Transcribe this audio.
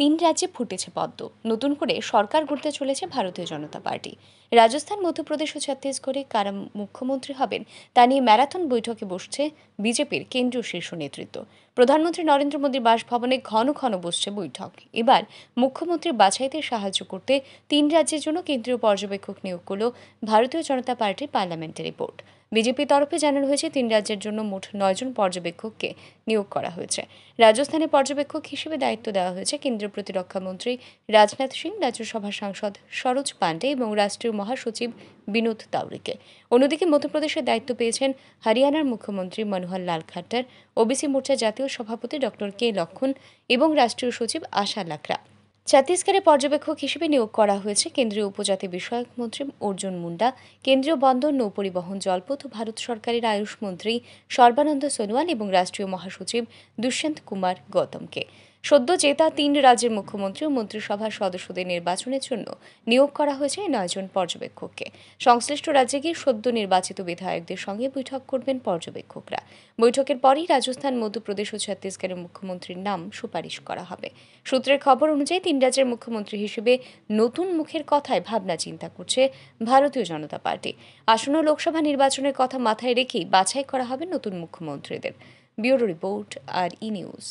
তিন রাজ্যে ফুটেছে পদ্ম নতুন করে সরকার গড়তে চলেছে ভারতীয় জনতা পার্টি রাজস্থান মধ্যপ্রদেশ ও ছত্তিশগড়ে কারা মুখ্যমন্ত্রী হবেন তা নিয়ে ম্যারাথন বৈঠকে বসছে বিজেপির কেন্দ্রীয় শীর্ষ নেতৃত্ব প্রধানমন্ত্রী নরেন্দ্র মোদীর বাসভবনে ঘন ঘন বসছে বৈঠক এবার মুখ্যমন্ত্রী বাছাইতে সাহায্য করতে তিন রাজ্যের জন্য কেন্দ্রীয় পর্যবেক্ষক নিয়োগ করল ভারতীয় জনতা পার্টির পার্লামেন্টের রিপোর্ট বিজেপি তরফে জানানো হয়েছে তিন রাজ্যের জন্য মোট নয়জন পর্যবেক্ষককে নিয়োগ করা হয়েছে রাজস্থানে পর্যবেক্ষক হিসেবে দায়িত্ব দেওয়া হয়েছে কেন্দ্রীয় প্রতিরক্ষা মন্ত্রী রাজনাথ সিং রাজ্যসভার সাংসদ সরোজ পান্ডে এবং রাষ্ট্রীয় মহাসচিব বিনোদ তাওরিকে অন্যদিকে মধ্যপ্রদেশে দায়িত্ব পেয়েছেন হরিয়ানার মুখ্যমন্ত্রী মনোহর লাল খাট্টার ওবিসি মোর্চা জাতীয় সভাপতি ডক্টর কে লক্ষণ এবং রাষ্ট্রীয় সচিব আশা লাকরা ছত্তিশগড়ে পর্যবেক্ষক হিসেবে নিয়োগ করা হয়েছে কেন্দ্রীয় উপজাতি বিষয়ক মন্ত্রী অর্জুন মুন্ডা কেন্দ্রীয় বন্দর নৌপরিবহন জলপথ ও ভারত সরকারের আয়ুষ মন্ত্রী সর্বানন্দ সোনোয়াল এবং রাষ্ট্রীয় মহাসচিব দুষ্যন্ত কুমার গৌতমকে সদ্য জেতা তিন রাজ্যের মুখ্যমন্ত্রী ও মন্ত্রিসভার সদস্যদের নির্বাচনের জন্য নিয়োগ করা হয়েছে নয়জন পর্যবেক্ষককে সংশ্লিষ্ট রাজ্যে গিয়ে সদ্য নির্বাচিত বিধায়কদের সঙ্গে বৈঠক করবেন পর্যবেক্ষকরা বৈঠকের পরই রাজস্থান মধ্যপ্রদেশ ও ছত্তিশগড়ের মুখ্যমন্ত্রীর নাম সুপারিশ করা হবে সূত্রের খবর অনুযায়ী তিন রাজ্যের মুখ্যমন্ত্রী হিসেবে নতুন মুখের কথায় ভাবনা চিন্তা করছে ভারতীয় জনতা পার্টি আসন্ন লোকসভা নির্বাচনের কথা মাথায় রেখেই বাছাই করা হবে নতুন মুখ্যমন্ত্রীদের ব্যুরো রিপোর্ট আর ই নিউজ